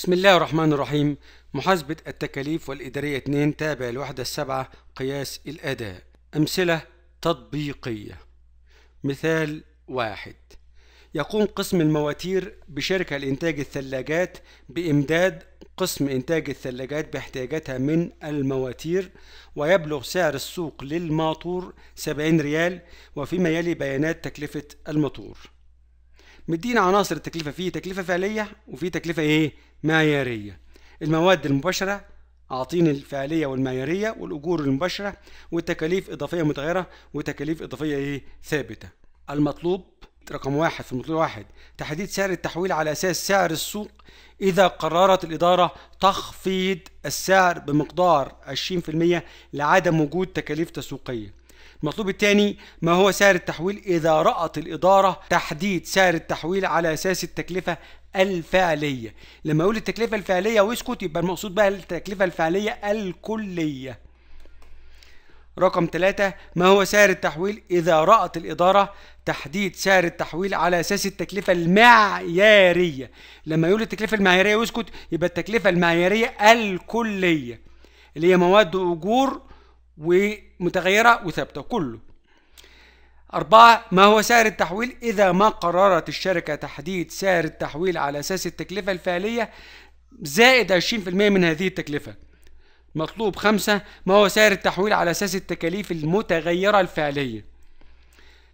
بسم الله الرحمن الرحيم محاسبة التكاليف والإدارية 2 تابع الوحدة السبعة قياس الأداء أمثلة تطبيقية مثال واحد يقوم قسم المواتير بشركة لإنتاج الثلاجات بإمداد قسم إنتاج الثلاجات باحتياجاتها من المواتير ويبلغ سعر السوق للماطور 70 ريال وفيما يلي بيانات تكلفة الماطور مدينا عناصر التكلفة فيه تكلفة فعلية وفي تكلفة إيه؟ معيارية. المواد المباشرة أعطيني الفعلية والمعيارية والأجور المباشرة وتكاليف إضافية متغيرة وتكاليف إضافية إيه؟ ثابتة. المطلوب رقم واحد في المطلوب واحد تحديد سعر التحويل على أساس سعر السوق إذا قررت الإدارة تخفيض السعر بمقدار 20% لعدم وجود تكاليف تسويقية. المطلوب الثاني ما هو سعر التحويل إذا رأت الإدارة تحديد سعر التحويل على أساس التكلفة الفعلية لما أقول التكلفة الفعلية واسكت يبقى المقصود بها التكلفة الفعلية الكلية رقم ثلاثة ما هو سعر التحويل إذا رأت الإدارة تحديد سعر التحويل على أساس التكلفة المعيارية لما يقول التكلفة المعيارية واسكت يبقى التكلفة المعيارية الكلية اللي هي مواد وأجور ومتغيرة وثابتة كله أربعة ما هو سعر التحويل إذا ما قررت الشركة تحديد سعر التحويل على أساس التكلفة الفعلية زائد 20% من هذه التكلفة مطلوب خمسة ما هو سعر التحويل على أساس التكاليف المتغيرة الفعلية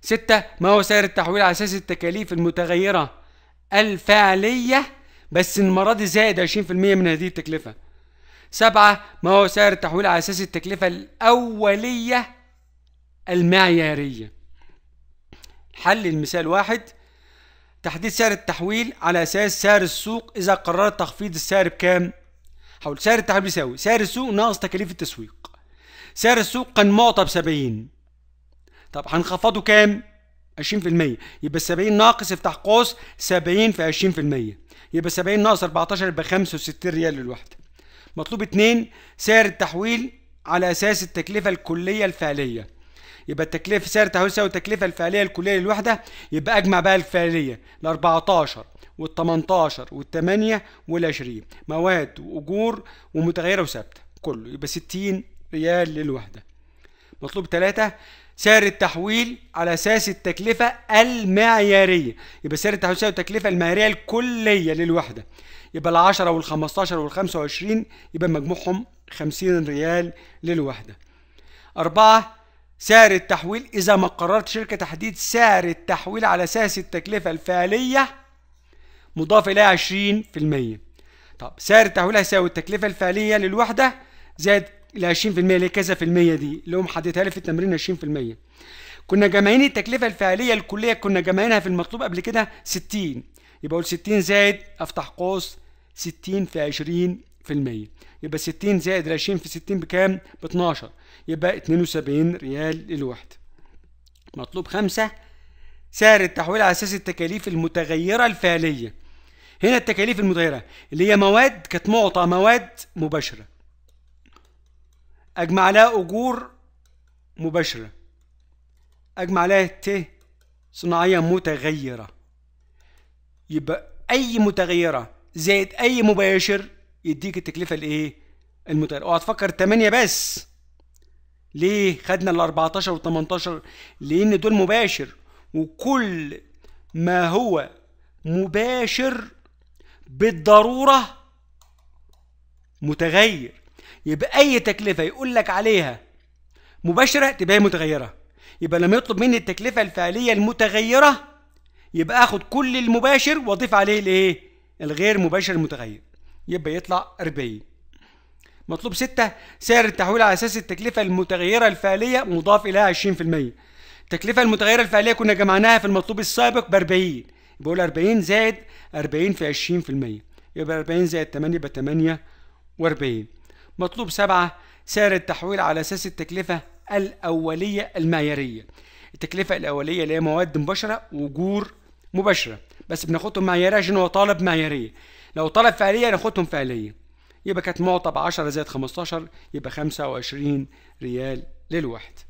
ستة ما هو سعر التحويل على أساس التكاليف المتغيرة الفعلية بس المرة دي زائد 20% من هذه التكلفة سبعة ما هو سعر التحويل على أساس التكلفة الأولية المعيارية حل المثال واحد تحديد سعر التحويل على أساس سعر السوق إذا قررت تخفيض السعر بكام حول سعر التحويل بيساوي سعر السوق ناقص تكاليف التسويق سعر السوق كان معطى ب 70 طب هنخفضه كام 20% يبقى 70 ناقص افتح قوس 70 في 20% يبقى 70 ناقص 14 يبقى 65 ريال للوحده مطلوب اتنين سعر التحويل على اساس التكلفه الكليه الفعليه يبقى التكلفه سعر التحويل يساوي التكلفه الفعليه الكليه للوحده يبقى اجمع بقى الفعليه ال 14 وال 18 وال 8 وال 20 مواد واجور ومتغيره وثابته كله يبقى 60 ريال للوحده مطلوب ثلاثة سعر التحويل على اساس التكلفه المعياريه يبقى سعر التحويل يساوي التكلفه المعياريه الكليه للوحده يبقى ال10 وال15 وال25 يبقى مجموعهم 50 ريال للوحده أربعة سعر التحويل إذا ما قررت شركة تحديد سعر التحويل على أساس التكلفة الفعلية مضاف إليها 20% طب سعر التحويل هيساوي التكلفة الفعلية للوحدة زائد ال 20% اللي هي كذا في المية دي اللي هم حددها لي في التمرين 20% كنا جامعين التكلفة الفعلية الكلية كنا جامعينها في المطلوب قبل كده 60 يبقى أقول 60 زائد أفتح قوس 60 في 20 في المية يبقى 60 زائد 20 في 60 بكام؟ ب 12 يبقى 72 ريال للوحدة مطلوب خمسة سعر التحويل على أساس التكاليف المتغيرة الفعلية هنا التكاليف المتغيرة اللي هي مواد كانت معطى مواد مباشرة أجمع لها أجور مباشرة أجمع لها ت صناعية متغيرة يبقى أي متغيرة زائد أي مباشر يديك التكلفة الإيه؟ المتغيرة أوعى تفكر 8 بس ليه خدنا ال 14 وال 18 لأن دول مباشر وكل ما هو مباشر بالضرورة متغير يبقى اي تكلفه يقول لك عليها مباشره تبقى هي متغيره يبقى لما يطلب مني التكلفه الفعليه المتغيره يبقى اخد كل المباشر واضيف عليه الايه الغير مباشر المتغير يبقى يطلع 40 مطلوب 6 سعر التحويل على اساس التكلفه المتغيره الفعليه مضاف اليها 20% التكلفه المتغيره الفعليه كنا جمعناها في المطلوب السابق ب 40 بقول 40 زائد 40 في 20% يبقى 40 زائد 8 يبقى 48 مطلوب سبعة سعر التحويل على أساس التكلفة الأولية المعيارية التكلفة الأولية اللي هي مواد مباشرة وأجور مباشرة بس بناخدهم معيارية عشان هو طالب معيارية لو طلب فعلية ناخدهم فعلية يبقى كانت معطى ب 10 زائد 15 يبقى 25 ريال للواحد